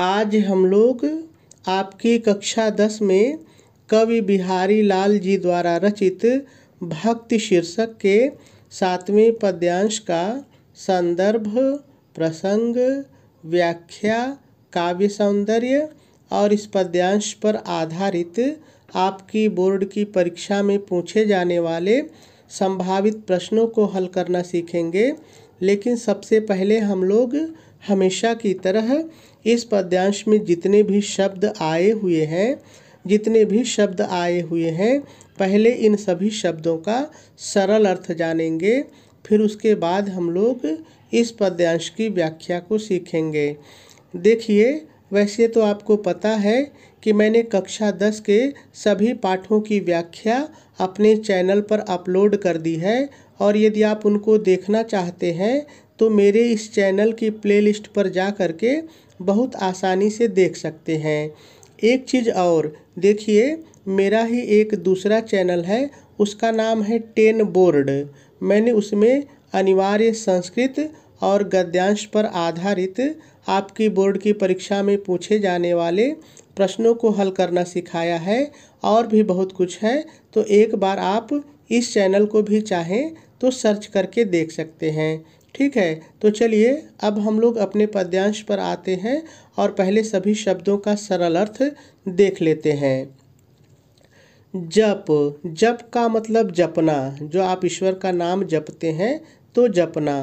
आज हम लोग आपकी कक्षा दस में कवि बिहारी लाल जी द्वारा रचित भक्ति शीर्षक के सातवें पद्यांश का संदर्भ प्रसंग व्याख्या काव्य सौंदर्य और इस पद्यांश पर आधारित आपकी बोर्ड की परीक्षा में पूछे जाने वाले संभावित प्रश्नों को हल करना सीखेंगे लेकिन सबसे पहले हम लोग हमेशा की तरह इस पद्यांश में जितने भी शब्द आए हुए हैं जितने भी शब्द आए हुए हैं पहले इन सभी शब्दों का सरल अर्थ जानेंगे फिर उसके बाद हम लोग इस पद्यांश की व्याख्या को सीखेंगे देखिए वैसे तो आपको पता है कि मैंने कक्षा दस के सभी पाठों की व्याख्या अपने चैनल पर अपलोड कर दी है और यदि आप उनको देखना चाहते हैं तो मेरे इस चैनल की प्लेलिस्ट पर जा कर के बहुत आसानी से देख सकते हैं एक चीज़ और देखिए मेरा ही एक दूसरा चैनल है उसका नाम है टेन बोर्ड मैंने उसमें अनिवार्य संस्कृत और गद्यांश पर आधारित आपकी बोर्ड की परीक्षा में पूछे जाने वाले प्रश्नों को हल करना सिखाया है और भी बहुत कुछ है तो एक बार आप इस चैनल को भी चाहें तो सर्च करके देख सकते हैं ठीक है तो चलिए अब हम लोग अपने पद्यांश पर आते हैं और पहले सभी शब्दों का सरल अर्थ देख लेते हैं जप जप का मतलब जपना जो आप ईश्वर का नाम जपते हैं तो जपना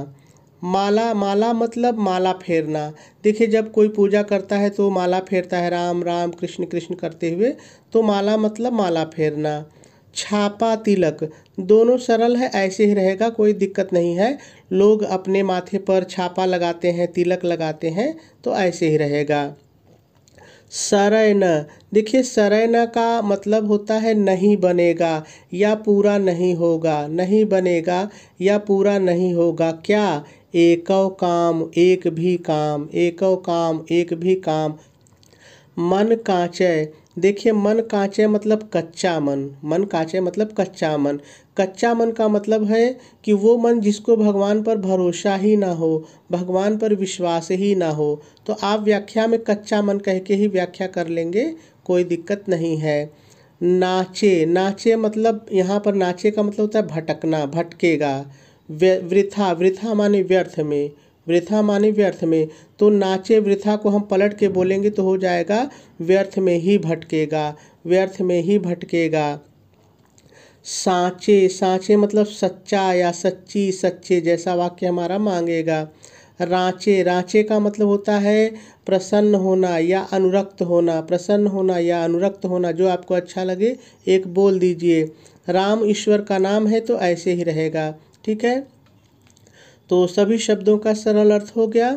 माला माला मतलब माला फेरना देखिए जब कोई पूजा करता है तो माला फेरता है राम राम कृष्ण कृष्ण करते हुए तो माला मतलब माला फेरना छापा तिलक दोनों सरल है ऐसे ही रहेगा कोई दिक्कत नहीं है लोग अपने माथे पर छापा लगाते हैं तिलक लगाते हैं तो ऐसे ही रहेगा सरयन देखिए सरयन का मतलब होता है नहीं बनेगा या पूरा नहीं होगा नहीं बनेगा या पूरा नहीं होगा क्या एकव काम एक भी काम एकव काम एक भी काम मन कांचय देखिए मन कांचे मतलब कच्चा मन मन कांचे मतलब कच्चा मन कच्चा मन का मतलब है कि वो मन जिसको भगवान पर भरोसा ही ना हो भगवान पर विश्वास ही ना हो तो आप व्याख्या में कच्चा मन कह के ही व्याख्या कर लेंगे कोई दिक्कत नहीं है नाचे नाचे मतलब यहाँ पर नाचे का मतलब होता है भटकना भटकेगा वृथा वृथा माने व्यर्थ में वृथा माने व्यर्थ में तो नाचे वृथा को हम पलट के बोलेंगे तो हो जाएगा व्यर्थ में ही भटकेगा व्यर्थ में ही भटकेगा सांचे सांचे मतलब सच्चा या सच्ची सच्चे जैसा वाक्य हमारा मांगेगा रांचे रांचे का मतलब होता है प्रसन्न होना या अनुरक्त होना प्रसन्न होना या अनुरक्त होना जो आपको अच्छा लगे एक बोल दीजिए राम ईश्वर का नाम है तो ऐसे ही रहेगा ठीक है तो सभी शब्दों का सरल अर्थ हो गया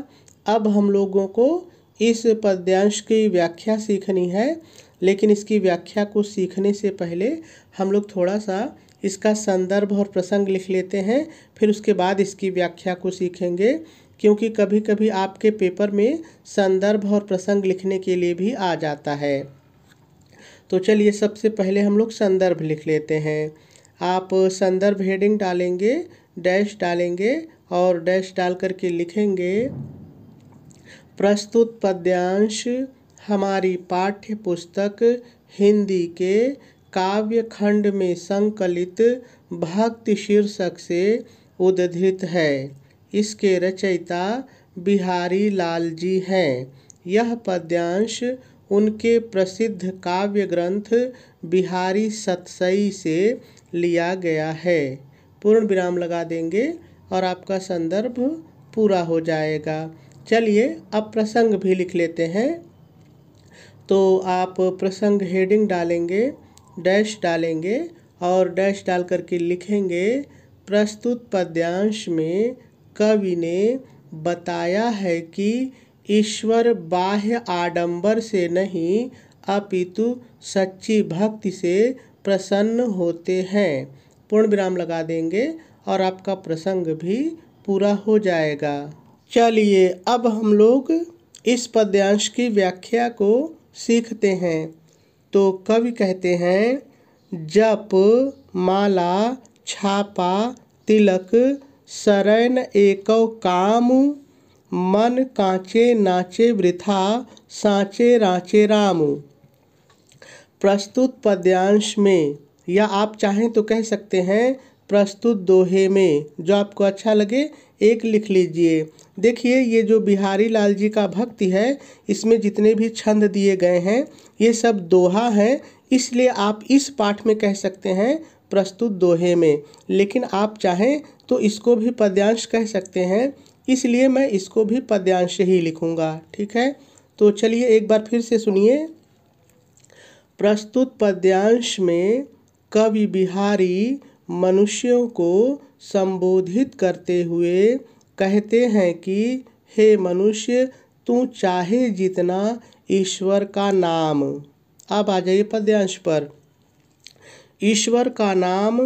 अब हम लोगों को इस पद्यांश की व्याख्या सीखनी है लेकिन इसकी व्याख्या को सीखने से पहले हम लोग थोड़ा सा इसका संदर्भ और प्रसंग लिख लेते हैं फिर उसके बाद इसकी व्याख्या को सीखेंगे क्योंकि कभी कभी आपके पेपर में संदर्भ और प्रसंग लिखने के लिए भी आ जाता है तो चलिए सबसे पहले हम लोग संदर्भ लिख लेते हैं आप संदर्भ हेडिंग डालेंगे डैश डालेंगे और डैश डाल करके लिखेंगे प्रस्तुत पद्यांश हमारी पाठ्य पुस्तक हिंदी के काव्य खंड में संकलित भक्ति शीर्षक से उद्धृत है इसके रचयिता बिहारी लाल जी हैं यह पद्यांश उनके प्रसिद्ध काव्य ग्रंथ बिहारी सतसई से लिया गया है पूर्ण विराम लगा देंगे और आपका संदर्भ पूरा हो जाएगा चलिए अब प्रसंग भी लिख लेते हैं तो आप प्रसंग हेडिंग डालेंगे डैश डालेंगे और डैश डाल करके लिखेंगे प्रस्तुत पद्यांश में कवि ने बताया है कि ईश्वर बाह्य आडंबर से नहीं अपितु सच्ची भक्ति से प्रसन्न होते हैं पूर्ण विराम लगा देंगे और आपका प्रसंग भी पूरा हो जाएगा चलिए अब हम लोग इस पद्यांश की व्याख्या को सीखते हैं तो कवि कहते हैं जप माला छापा तिलक शरण एकव काम मन कांचे नाचे वृथा सांचे राचे राम प्रस्तुत पद्यांश में या आप चाहें तो कह सकते हैं प्रस्तुत दोहे में जो आपको अच्छा लगे एक लिख लीजिए देखिए ये जो बिहारी लाल जी का भक्ति है इसमें जितने भी छंद दिए गए हैं ये सब दोहा हैं इसलिए आप इस पाठ में कह सकते हैं प्रस्तुत दोहे में लेकिन आप चाहें तो इसको भी पद्यांश कह सकते हैं इसलिए मैं इसको भी पद्यांश ही लिखूँगा ठीक है तो चलिए एक बार फिर से सुनिए प्रस्तुत पद्यांश में कवि बिहारी मनुष्यों को संबोधित करते हुए कहते हैं कि हे मनुष्य तू चाहे जितना ईश्वर का नाम अब आ जाइए पद्यांश पर ईश्वर का नाम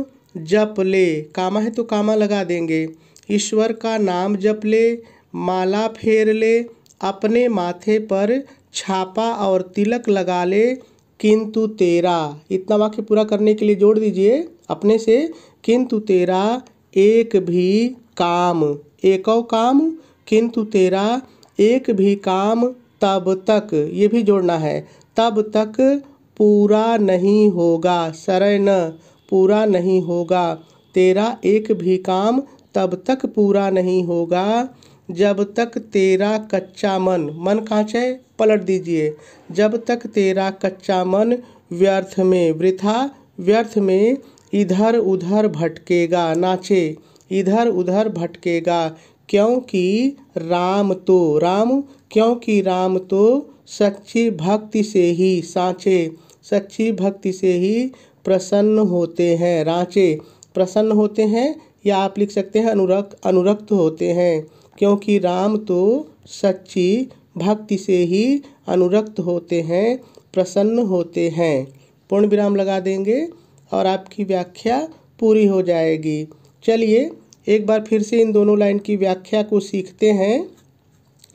जप ले कामा है तो कामा लगा देंगे ईश्वर का नाम जप ले माला फेर ले अपने माथे पर छापा और तिलक लगा ले किंतु तेरा इतना वाक्य पूरा करने के लिए जोड़ दीजिए अपने से किंतु तेरा एक भी काम एकव काम किंतु तेरा एक भी काम तब तक ये भी जोड़ना है तब तक पूरा नहीं होगा शरण न पूरा नहीं होगा तेरा एक भी काम तब तक पूरा नहीं होगा जब तक तेरा कच्चा मन मन कहाँ से पलट दीजिए जब तक तेरा कच्चा मन व्यर्थ में वृथा व्यर्थ में इधर उधर भटकेगा नाचे इधर उधर भटकेगा क्योंकि राम तो राम क्योंकि राम तो सच्ची भक्ति से ही साँचे सच्ची भक्ति से ही प्रसन्न होते हैं राँचे प्रसन्न होते हैं या आप लिख सकते हैं अनुरक्त अनुरक्त होते हैं क्योंकि राम तो सच्ची भक्ति से ही अनुरक्त होते हैं प्रसन्न होते हैं पूर्ण विराम लगा देंगे और आपकी व्याख्या पूरी हो जाएगी चलिए एक बार फिर से इन दोनों लाइन की व्याख्या को सीखते हैं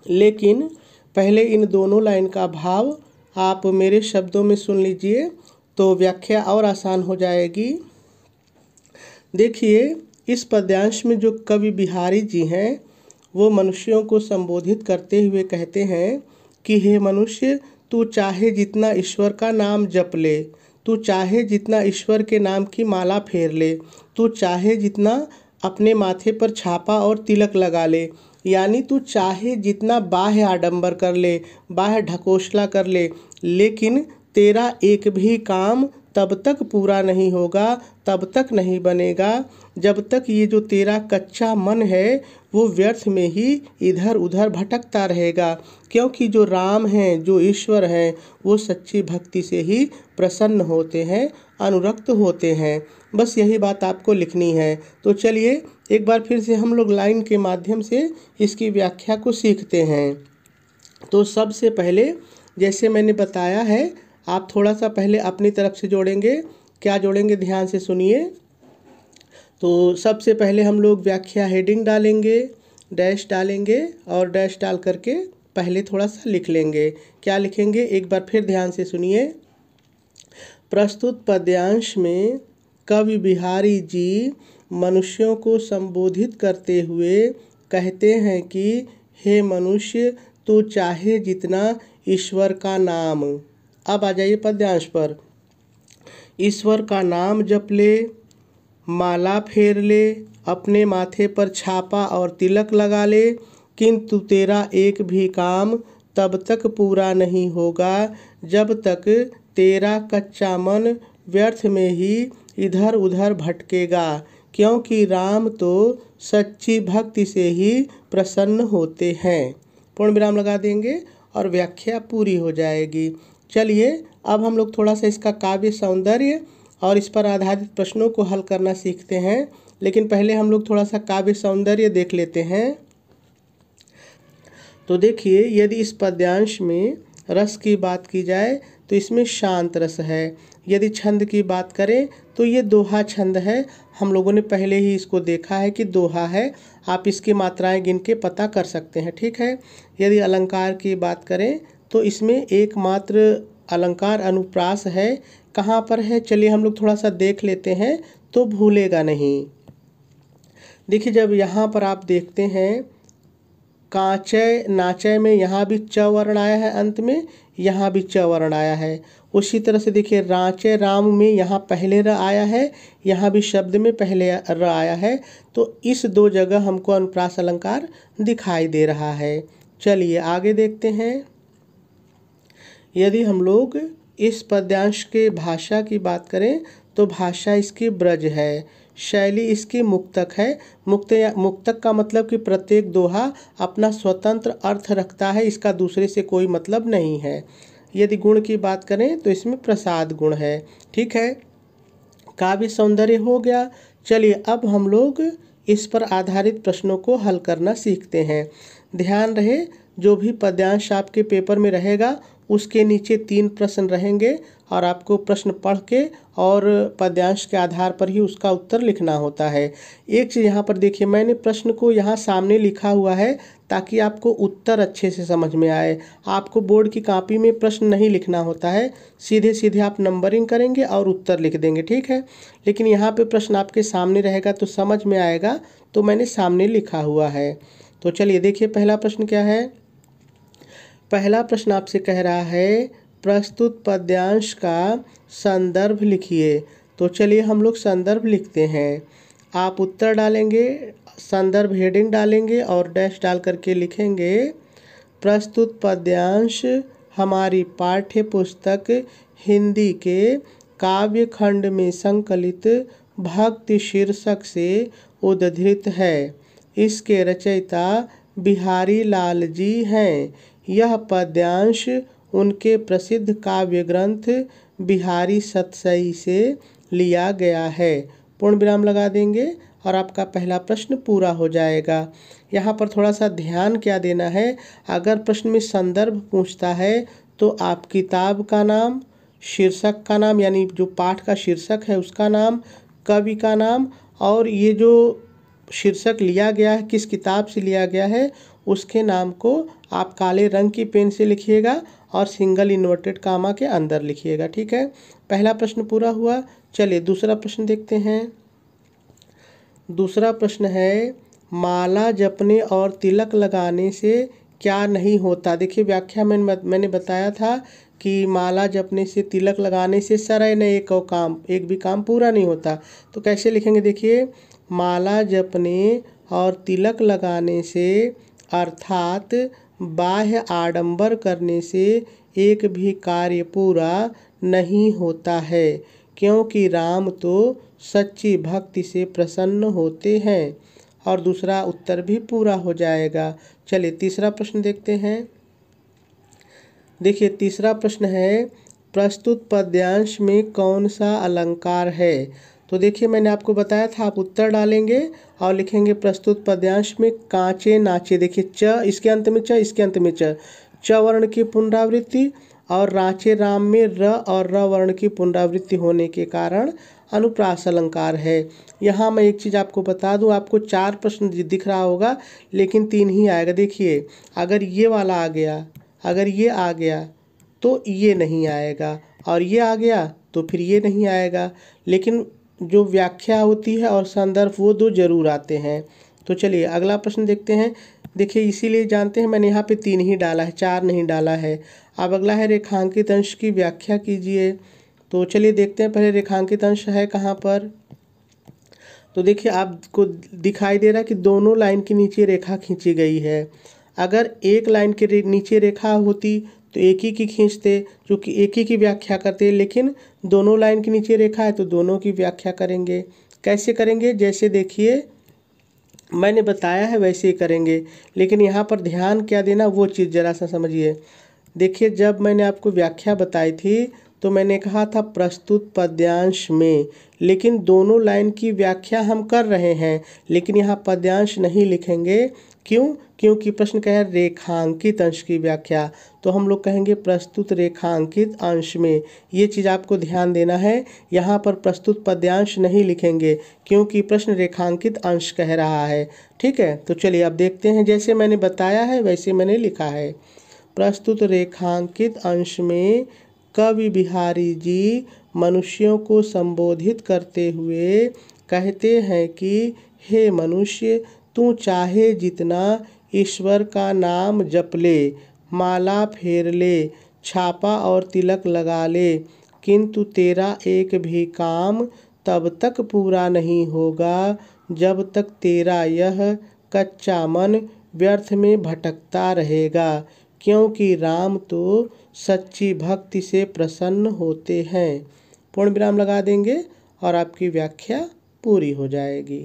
लेकिन पहले इन दोनों लाइन का भाव आप मेरे शब्दों में सुन लीजिए तो व्याख्या और आसान हो जाएगी देखिए इस पद्यांश में जो कवि बिहारी जी हैं वो मनुष्यों को संबोधित करते हुए कहते हैं कि हे मनुष्य तू चाहे जितना ईश्वर का नाम जप ले तू चाहे जितना ईश्वर के नाम की माला फेर ले तू चाहे जितना अपने माथे पर छापा और तिलक लगा ले यानी तू चाहे जितना बाह्य आडंबर कर ले बाह्य ढकोसला कर ले लेकिन तेरा एक भी काम तब तक पूरा नहीं होगा तब तक नहीं बनेगा जब तक ये जो तेरा कच्चा मन है वो व्यर्थ में ही इधर उधर भटकता रहेगा क्योंकि जो राम हैं जो ईश्वर हैं वो सच्ची भक्ति से ही प्रसन्न होते हैं अनुरक्त होते हैं बस यही बात आपको लिखनी है तो चलिए एक बार फिर से हम लोग लाइन के माध्यम से इसकी व्याख्या को सीखते हैं तो सबसे पहले जैसे मैंने बताया है आप थोड़ा सा पहले अपनी तरफ से जोड़ेंगे क्या जोड़ेंगे ध्यान से सुनिए तो सबसे पहले हम लोग व्याख्या हेडिंग डालेंगे डैश डालेंगे और डैश डाल करके पहले थोड़ा सा लिख लेंगे क्या लिखेंगे एक बार फिर ध्यान से सुनिए प्रस्तुत पद्यांश में कवि बिहारी जी मनुष्यों को संबोधित करते हुए कहते हैं कि हे मनुष्य तू चाहे जितना ईश्वर का नाम अब आ जाइए पद्यांश पर ईश्वर का नाम जप ले माला फेर ले अपने माथे पर छापा और तिलक लगा ले किंतु तेरा एक भी काम तब तक पूरा नहीं होगा जब तक तेरा कच्चा मन व्यर्थ में ही इधर उधर भटकेगा क्योंकि राम तो सच्ची भक्ति से ही प्रसन्न होते हैं पूर्ण विराम लगा देंगे और व्याख्या पूरी हो जाएगी चलिए अब हम लोग थोड़ा सा इसका काव्य सौंदर्य और इस पर आधारित प्रश्नों को हल करना सीखते हैं लेकिन पहले हम लोग थोड़ा सा काव्य सौंदर्य देख लेते हैं तो देखिए यदि इस पद्यांश में रस की बात की जाए तो इसमें शांत रस है यदि छंद की बात करें तो ये दोहा छंद है हम लोगों ने पहले ही इसको देखा है कि दोहा है आप इसकी मात्राएं गिन के पता कर सकते हैं ठीक है यदि अलंकार की बात करें तो इसमें एकमात्र अलंकार अनुप्रास है कहाँ पर है चलिए हम लोग थोड़ा सा देख लेते हैं तो भूलेगा नहीं देखिए जब यहाँ पर आप देखते हैं कांचय नाचय में यहाँ भी च वर्ण आया है अंत में यहाँ भी च वर्ण आया है उसी तरह से देखिए रांचय राम में यहाँ पहले र आया है यहाँ भी शब्द में पहले र आया है तो इस दो जगह हमको अनुप्रास अलंकार दिखाई दे रहा है चलिए आगे देखते हैं यदि हम लोग इस पद्यांश के भाषा की बात करें तो भाषा इसकी ब्रज है शैली इसकी मुक्तक है मुक्त मुक्तक का मतलब कि प्रत्येक दोहा अपना स्वतंत्र अर्थ रखता है इसका दूसरे से कोई मतलब नहीं है यदि गुण की बात करें तो इसमें प्रसाद गुण है ठीक है काव्य सौंदर्य हो गया चलिए अब हम लोग इस पर आधारित प्रश्नों को हल करना सीखते हैं ध्यान रहे जो भी पद्यांश आपके पेपर में रहेगा उसके नीचे तीन प्रश्न रहेंगे और आपको प्रश्न पढ़ के और पद्यांश के आधार पर ही उसका उत्तर लिखना होता है एक चीज़ यहाँ पर देखिए मैंने प्रश्न को यहाँ सामने लिखा हुआ है ताकि आपको उत्तर अच्छे से समझ में आए आपको बोर्ड की कॉपी में प्रश्न नहीं लिखना होता है सीधे सीधे आप नंबरिंग करेंगे और उत्तर लिख देंगे ठीक है लेकिन यहाँ पर प्रश्न आपके सामने रहेगा तो समझ में आएगा तो मैंने सामने लिखा हुआ है तो चलिए देखिए पहला प्रश्न क्या है पहला प्रश्न आपसे कह रहा है प्रस्तुत पद्यांश का संदर्भ लिखिए तो चलिए हम लोग संदर्भ लिखते हैं आप उत्तर डालेंगे संदर्भ हेडिंग डालेंगे और डैश डाल करके लिखेंगे प्रस्तुत पद्यांश हमारी पाठ्य पुस्तक हिंदी के काव्य खंड में संकलित भक्ति शीर्षक से उद्धृत है इसके रचयिता बिहारी लाल जी हैं यह पद्यांश उनके प्रसिद्ध काव्य ग्रंथ बिहारी सतसई से लिया गया है पूर्ण विराम लगा देंगे और आपका पहला प्रश्न पूरा हो जाएगा यहाँ पर थोड़ा सा ध्यान क्या देना है अगर प्रश्न में संदर्भ पूछता है तो आप किताब का नाम शीर्षक का नाम यानी जो पाठ का शीर्षक है उसका नाम कवि का नाम और ये जो शीर्षक लिया गया है किस किताब से लिया गया है उसके नाम को आप काले रंग की पेन से लिखिएगा और सिंगल इन्वर्टेड कामा के अंदर लिखिएगा ठीक है पहला प्रश्न पूरा हुआ चलिए दूसरा प्रश्न देखते हैं दूसरा प्रश्न है माला जपने और तिलक लगाने से क्या नहीं होता देखिए व्याख्या में मैंने बताया था कि माला जपने से तिलक लगाने से सराय न एक काम एक भी काम पूरा नहीं होता तो कैसे लिखेंगे देखिए माला जपने और तिलक लगाने से अर्थात बाह्य आडंबर करने से एक भी कार्य पूरा नहीं होता है क्योंकि राम तो सच्ची भक्ति से प्रसन्न होते हैं और दूसरा उत्तर भी पूरा हो जाएगा चलिए तीसरा प्रश्न देखते हैं देखिए तीसरा प्रश्न है प्रस्तुत पद्यांश में कौन सा अलंकार है तो देखिए मैंने आपको बताया था आप उत्तर डालेंगे और लिखेंगे प्रस्तुत पद्यांश में कांचे नाचे देखिए च इसके अंत में च इसके अंत में च च वर्ण की पुनरावृत्ति और राचे राम में र और र वर्ण की पुनरावृत्ति होने के कारण अनुप्रास अलंकार है यहाँ मैं एक चीज़ आपको बता दूँ आपको चार प्रश्न दिख रहा होगा लेकिन तीन ही आएगा देखिए अगर ये वाला आ गया अगर ये आ गया तो ये नहीं आएगा और ये आ गया तो फिर ये नहीं आएगा लेकिन जो व्याख्या होती है और संदर्भ वो दो जरूर आते हैं तो चलिए अगला प्रश्न देखते हैं देखिए इसीलिए जानते हैं मैंने यहाँ पे तीन ही डाला है चार नहीं डाला है अब अगला है रेखांकित अंश की व्याख्या कीजिए तो चलिए देखते हैं पहले रेखांकित अंश है कहाँ पर तो देखिए आपको दिखाई दे रहा है कि दोनों लाइन के नीचे रेखा खींची गई है अगर एक लाइन के नीचे रेखा होती तो एक ही की खींचते जो कि एक ही की व्याख्या करते लेकिन दोनों लाइन के नीचे रेखा है तो दोनों की व्याख्या करेंगे कैसे करेंगे जैसे देखिए मैंने बताया है वैसे ही करेंगे लेकिन यहाँ पर ध्यान क्या देना वो चीज़ ज़रा सा समझिए देखिए जब मैंने आपको व्याख्या बताई थी तो मैंने कहा था प्रस्तुत पद्यांश में लेकिन दोनों लाइन की व्याख्या हम कर रहे हैं लेकिन यहाँ पद्यांश नहीं लिखेंगे क्यों क्योंकि प्रश्न कह रेखांकित अंश की व्याख्या तो हम लोग कहेंगे प्रस्तुत रेखांकित अंश में ये चीज़ आपको ध्यान देना है यहाँ पर प्रस्तुत पद्यांश नहीं लिखेंगे क्योंकि प्रश्न रेखांकित अंश कह रहा है ठीक है तो चलिए अब देखते हैं जैसे मैंने बताया है वैसे मैंने लिखा है प्रस्तुत रेखांकित अंश में कवि बिहारी जी मनुष्यों को संबोधित करते हुए कहते हैं कि हे मनुष्य तू चाहे जितना ईश्वर का नाम जप ले माला फेर ले छापा और तिलक लगा ले किंतु तेरा एक भी काम तब तक पूरा नहीं होगा जब तक तेरा यह कच्चा मन व्यर्थ में भटकता रहेगा क्योंकि राम तो सच्ची भक्ति से प्रसन्न होते हैं पूर्ण विराम लगा देंगे और आपकी व्याख्या पूरी हो जाएगी